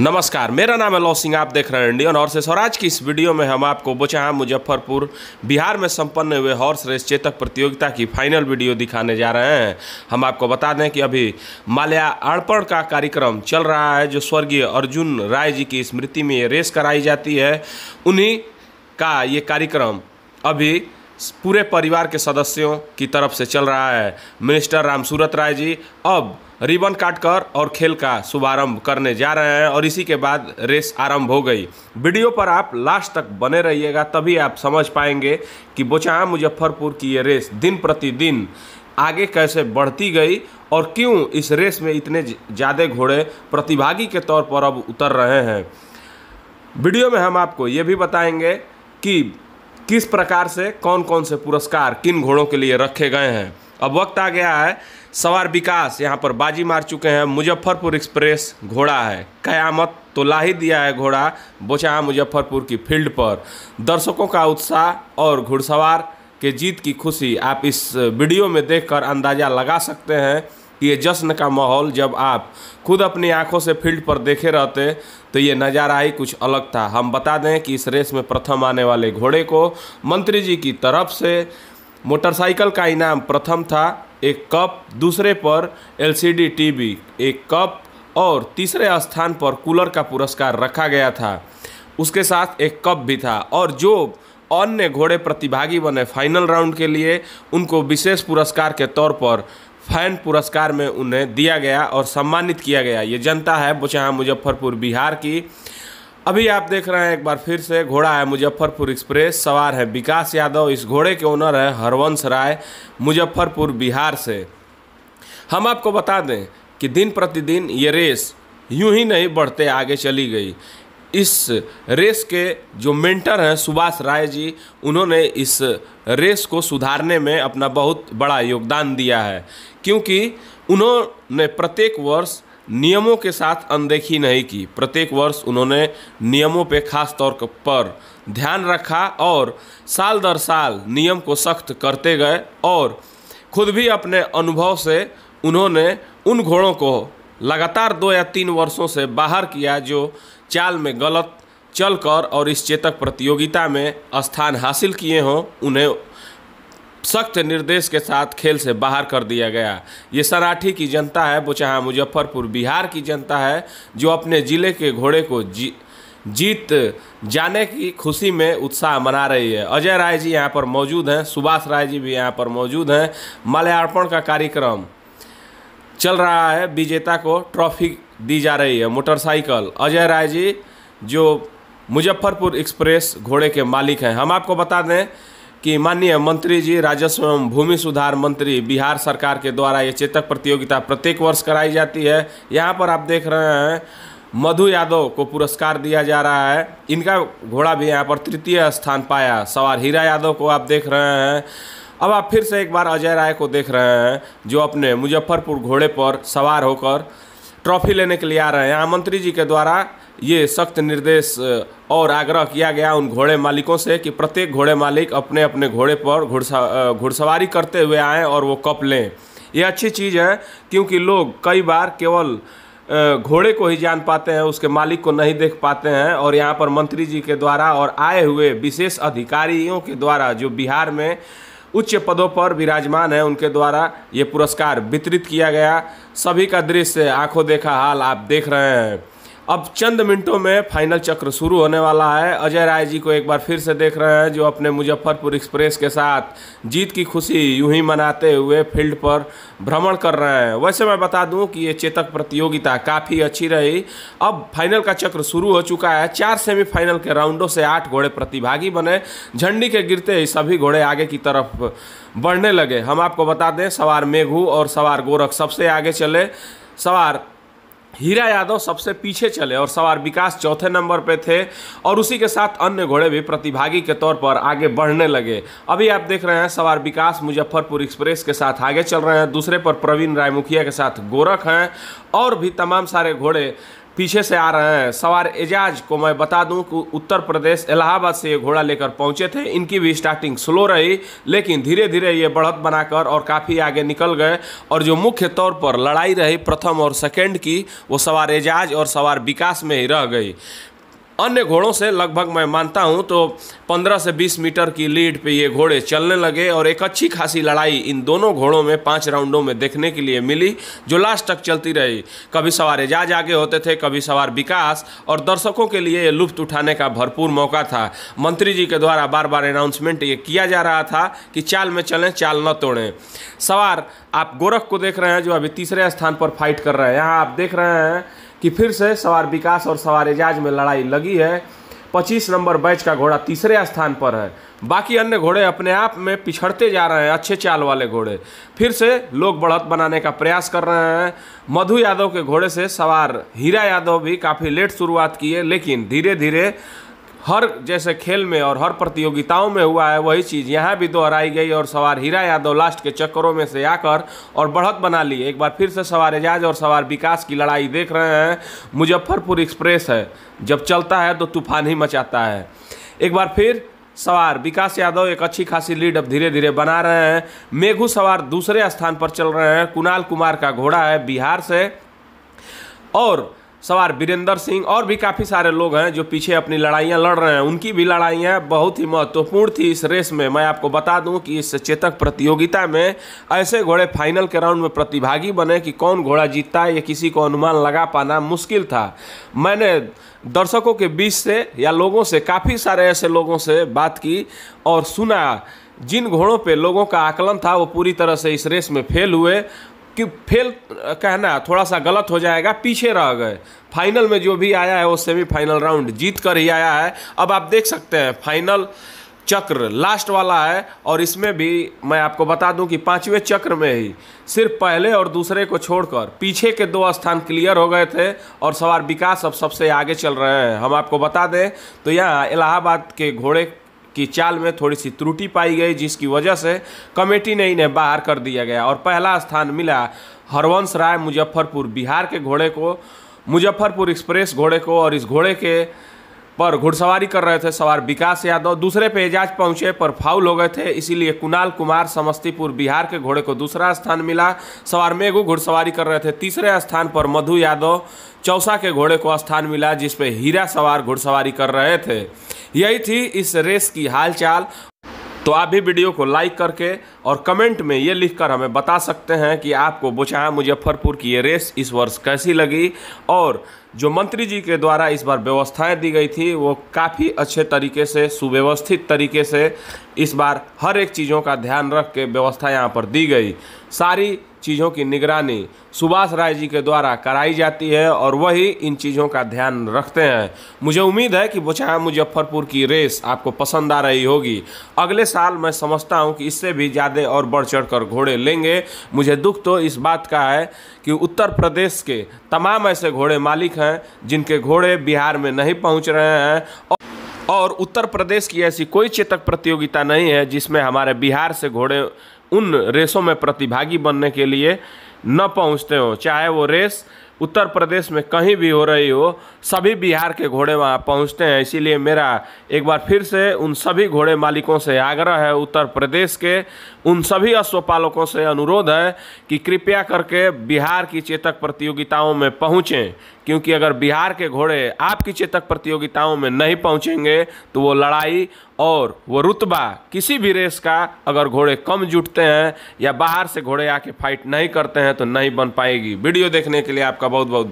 नमस्कार मेरा नाम है लव सिंह आप देख रहे हैं इंडियन हॉर्सेस और आज की इस वीडियो में हम आपको बोचा मुजफ्फरपुर बिहार में संपन्न हुए हॉर्स रेस चेतक प्रतियोगिता की फाइनल वीडियो दिखाने जा रहे हैं हम आपको बता दें कि अभी माल्या अर्पण का कार्यक्रम चल रहा है जो स्वर्गीय अर्जुन राय जी की स्मृति में ये रेस कराई जाती है उन्हीं का ये कार्यक्रम अभी पूरे परिवार के सदस्यों की तरफ से चल रहा है मिनिस्टर रामसूरत राय जी अब रिबन काट कर और खेल का शुभारंभ करने जा रहे हैं और इसी के बाद रेस आरंभ हो गई वीडियो पर आप लास्ट तक बने रहिएगा तभी आप समझ पाएंगे कि बोचाहा मुजफ्फरपुर की ये रेस दिन प्रतिदिन आगे कैसे बढ़ती गई और क्यों इस रेस में इतने ज़्यादा घोड़े प्रतिभागी के तौर पर अब उतर रहे हैं वीडियो में हम आपको ये भी बताएंगे कि किस प्रकार से कौन कौन से पुरस्कार किन घोड़ों के लिए रखे गए हैं अब वक्त आ गया है सवार विकास यहाँ पर बाजी मार चुके हैं मुजफ्फरपुर एक्सप्रेस घोड़ा है कयामत तो ला ही दिया है घोड़ा बोचा मुजफ्फरपुर की फील्ड पर दर्शकों का उत्साह और घुड़सवार के जीत की खुशी आप इस वीडियो में देखकर अंदाज़ा लगा सकते हैं कि ये जश्न का माहौल जब आप खुद अपनी आंखों से फील्ड पर देखे रहते तो ये नज़ारा ही कुछ अलग था हम बता दें कि इस रेस में प्रथम आने वाले घोड़े को मंत्री जी की तरफ से मोटरसाइकिल का इनाम प्रथम था एक कप दूसरे पर एलसीडी टीवी एक कप और तीसरे स्थान पर कूलर का पुरस्कार रखा गया था उसके साथ एक कप भी था और जो अन्य घोड़े प्रतिभागी बने फाइनल राउंड के लिए उनको विशेष पुरस्कार के तौर पर फैन पुरस्कार में उन्हें दिया गया और सम्मानित किया गया ये जनता है बोचहा मुजफ्फरपुर बिहार की अभी आप देख रहे हैं एक बार फिर से घोड़ा है मुजफ्फरपुर एक्सप्रेस सवार है विकास यादव इस घोड़े के ओनर है हरवंश राय मुजफ्फरपुर बिहार से हम आपको बता दें कि दिन प्रतिदिन ये रेस यूं ही नहीं बढ़ते आगे चली गई इस रेस के जो मेंटर हैं सुभाष राय जी उन्होंने इस रेस को सुधारने में अपना बहुत बड़ा योगदान दिया है क्योंकि उन्होंने प्रत्येक वर्ष नियमों के साथ अनदेखी नहीं की प्रत्येक वर्ष उन्होंने नियमों पर खास तौर पर ध्यान रखा और साल दर साल नियम को सख्त करते गए और खुद भी अपने अनुभव से उन्होंने उन घोड़ों को लगातार दो या तीन वर्षों से बाहर किया जो चाल में गलत चलकर और इस चेतक प्रतियोगिता में स्थान हासिल किए हों उन्हें सख्त निर्देश के साथ खेल से बाहर कर दिया गया ये सराठी की जनता है वो चाहे मुजफ्फरपुर बिहार की जनता है जो अपने ज़िले के घोड़े को जी जीत जाने की खुशी में उत्साह मना रही है अजय राय जी यहाँ पर मौजूद हैं सुभाष राय जी भी यहाँ पर मौजूद हैं माल्यार्पण का कार्यक्रम चल रहा है विजेता को ट्रॉफी दी जा रही है मोटरसाइकिल अजय राय जी जो मुजफ्फरपुर एक्सप्रेस घोड़े के मालिक हैं हम आपको बता दें कि माननीय मंत्री जी राजस्व एवं भूमि सुधार मंत्री बिहार सरकार के द्वारा ये चेतक प्रतियोगिता प्रत्येक वर्ष कराई जाती है यहाँ पर आप देख रहे हैं मधु यादव को पुरस्कार दिया जा रहा है इनका घोड़ा भी यहाँ पर तृतीय स्थान पाया सवार हीरा यादव को आप देख रहे हैं अब आप फिर से एक बार अजय राय को देख रहे हैं जो अपने मुजफ्फरपुर घोड़े पर सवार होकर ट्रॉफी लेने के लिए आ रहे हैं यहाँ मंत्री जी के द्वारा ये सख्त निर्देश और आग्रह किया गया उन घोड़े मालिकों से कि प्रत्येक घोड़े मालिक अपने अपने घोड़े पर घुड़सा घुड़सवारी करते हुए आएँ और वो कप लें यह अच्छी चीज़ है क्योंकि लोग कई बार केवल घोड़े को ही जान पाते हैं उसके मालिक को नहीं देख पाते हैं और यहाँ पर मंत्री जी के द्वारा और आए हुए विशेष अधिकारियों के द्वारा जो बिहार में उच्च पदों पर विराजमान है उनके द्वारा ये पुरस्कार वितरित किया गया सभी का दृश्य आंखों देखा हाल आप देख रहे हैं अब चंद मिनटों में फाइनल चक्र शुरू होने वाला है अजय राय जी को एक बार फिर से देख रहे हैं जो अपने मुजफ्फरपुर एक्सप्रेस के साथ जीत की खुशी यूं ही मनाते हुए फील्ड पर भ्रमण कर रहे हैं वैसे मैं बता दूं कि ये चेतक प्रतियोगिता काफ़ी अच्छी रही अब फाइनल का चक्र शुरू हो चुका है चार सेमीफाइनल के राउंडों से आठ घोड़े प्रतिभागी बने झंडी के गिरते ही सभी घोड़े आगे की तरफ बढ़ने लगे हम आपको बता दें सवार मेघू और सवार गोरख सबसे आगे चले सवार हीरा यादव सबसे पीछे चले और सवार विकास चौथे नंबर पे थे और उसी के साथ अन्य घोड़े भी प्रतिभागी के तौर पर आगे बढ़ने लगे अभी आप देख रहे हैं सवार विकास मुजफ्फरपुर एक्सप्रेस के साथ आगे चल रहे हैं दूसरे पर प्रवीण रायमुखिया के साथ गोरख हैं और भी तमाम सारे घोड़े पीछे से आ रहे हैं सवार एजाज को मैं बता दूं कि उत्तर प्रदेश इलाहाबाद से ये घोड़ा लेकर पहुंचे थे इनकी भी स्टार्टिंग स्लो रही लेकिन धीरे धीरे ये बढ़त बनाकर और काफ़ी आगे निकल गए और जो मुख्य तौर पर लड़ाई रही प्रथम और सेकेंड की वो सवार एजाज और सवार विकास में ही रह गई अन्य घोड़ों से लगभग मैं मानता हूँ तो 15 से 20 मीटर की लीड पे ये घोड़े चलने लगे और एक अच्छी खासी लड़ाई इन दोनों घोड़ों में पाँच राउंडों में देखने के लिए मिली जो लास्ट तक चलती रही कभी सवार एजाज आगे होते थे कभी सवार विकास और दर्शकों के लिए ये लुफ्त उठाने का भरपूर मौका था मंत्री जी के द्वारा बार बार अनाउंसमेंट ये किया जा रहा था कि चाल में चलें चाल न तोड़ें सवार आप गोरख को देख रहे हैं जो अभी तीसरे स्थान पर फाइट कर रहे हैं यहाँ आप देख रहे हैं कि फिर से सवार विकास और सवार एजाज में लड़ाई लगी है पच्चीस नंबर बैच का घोड़ा तीसरे स्थान पर है बाकी अन्य घोड़े अपने आप में पिछड़ते जा रहे हैं अच्छे चाल वाले घोड़े फिर से लोग बढ़त बनाने का प्रयास कर रहे हैं मधु यादव के घोड़े से सवार हीरा यादव भी काफ़ी लेट शुरुआत की है लेकिन धीरे धीरे हर जैसे खेल में और हर प्रतियोगिताओं में हुआ है वही चीज़ यहाँ भी दोहराई गई और सवार हीरा यादव लास्ट के चक्करों में से आकर और बढ़त बना ली एक बार फिर से सवार एजाज और सवार विकास की लड़ाई देख रहे हैं मुजफ्फरपुर एक्सप्रेस है जब चलता है तो तूफान ही मचाता है एक बार फिर सवार विकास यादव एक अच्छी खासी लीड अब धीरे धीरे बना रहे हैं मेघू सवार दूसरे स्थान पर चल रहे हैं कुणाल कुमार का घोड़ा है बिहार से और सवार वीरेंद्र सिंह और भी काफ़ी सारे लोग हैं जो पीछे अपनी लड़ाइयाँ लड़ रहे हैं उनकी भी लड़ाइयाँ बहुत ही महत्वपूर्ण थी इस रेस में मैं आपको बता दूं कि इस चेतक प्रतियोगिता में ऐसे घोड़े फाइनल के राउंड में प्रतिभागी बने कि कौन घोड़ा जीतता है ये किसी को अनुमान लगा पाना मुश्किल था मैंने दर्शकों के बीच से या लोगों से काफ़ी सारे ऐसे लोगों से बात की और सुना जिन घोड़ों पे लोगों का आकलन था वो पूरी तरह से इस रेस में फेल हुए कि फेल कहना थोड़ा सा गलत हो जाएगा पीछे रह गए फाइनल में जो भी आया है वो सेमीफाइनल राउंड जीत कर ही आया है अब आप देख सकते हैं फाइनल चक्र लास्ट वाला है और इसमें भी मैं आपको बता दूं कि पांचवें चक्र में ही सिर्फ पहले और दूसरे को छोड़कर पीछे के दो स्थान क्लियर हो गए थे और सवार विकास अब सबसे आगे चल रहे हैं हम आपको बता दें तो यहाँ इलाहाबाद के घोड़े की चाल में थोड़ी सी त्रुटि पाई गई जिसकी वजह से कमेटी ने इन्हें बाहर कर दिया गया और पहला स्थान मिला हरवंश राय मुजफ्फरपुर बिहार के घोड़े को मुजफ्फरपुर एक्सप्रेस घोड़े को और इस घोड़े के पर घुड़सवारी कर रहे थे सवार विकास यादव दूसरे पे एजाज पहुंचे पर फाउल हो गए थे इसीलिए कुणाल कुमार समस्तीपुर बिहार के घोड़े को दूसरा स्थान मिला सवार मेघू घुड़सवारी कर रहे थे तीसरे स्थान पर मधु यादव चौसा के घोड़े को स्थान मिला जिसपे हीरा सवार घुड़सवारी कर रहे थे यही थी इस रेस की हालचाल तो आप भी वीडियो को लाइक करके और कमेंट में ये लिखकर हमें बता सकते हैं कि आपको बोचहा मुजफ्फरपुर की ये रेस इस वर्ष कैसी लगी और जो मंत्री जी के द्वारा इस बार व्यवस्थाएं दी गई थी वो काफ़ी अच्छे तरीके से सुव्यवस्थित तरीके से इस बार हर एक चीज़ों का ध्यान रख के व्यवस्था यहाँ पर दी गई सारी चीज़ों की निगरानी सुभाष राय जी के द्वारा कराई जाती है और वही इन चीज़ों का ध्यान रखते हैं मुझे उम्मीद है कि बुचहा मुजफ्फरपुर की रेस आपको पसंद आ रही होगी अगले साल मैं समझता हूँ कि इससे भी ज़्यादा और बढ़ चढ़ कर घोड़े लेंगे मुझे दुख तो इस बात का है कि उत्तर प्रदेश के तमाम ऐसे घोड़े मालिक हैं जिनके घोड़े बिहार में नहीं पहुँच रहे हैं और और उत्तर प्रदेश की ऐसी कोई चेतक प्रतियोगिता नहीं है जिसमें हमारे बिहार से घोड़े उन रेसों में प्रतिभागी बनने के लिए न पहुंचते हों चाहे वो रेस उत्तर प्रदेश में कहीं भी हो रही हो सभी बिहार के घोड़े वहाँ पहुँचते हैं इसीलिए मेरा एक बार फिर से उन सभी घोड़े मालिकों से आग्रह है उत्तर प्रदेश के उन सभी अश्वपालकों से अनुरोध है कि कृपया करके बिहार की चेतक प्रतियोगिताओं में पहुँचें क्योंकि अगर बिहार के घोड़े आपकी चेतक प्रतियोगिताओं में नहीं पहुंचेंगे तो वो लड़ाई और वो रुतबा किसी भी रेस का अगर घोड़े कम जुटते हैं या बाहर से घोड़े आके फाइट नहीं करते हैं तो नहीं बन पाएगी वीडियो देखने के लिए आपका बहुत बहुत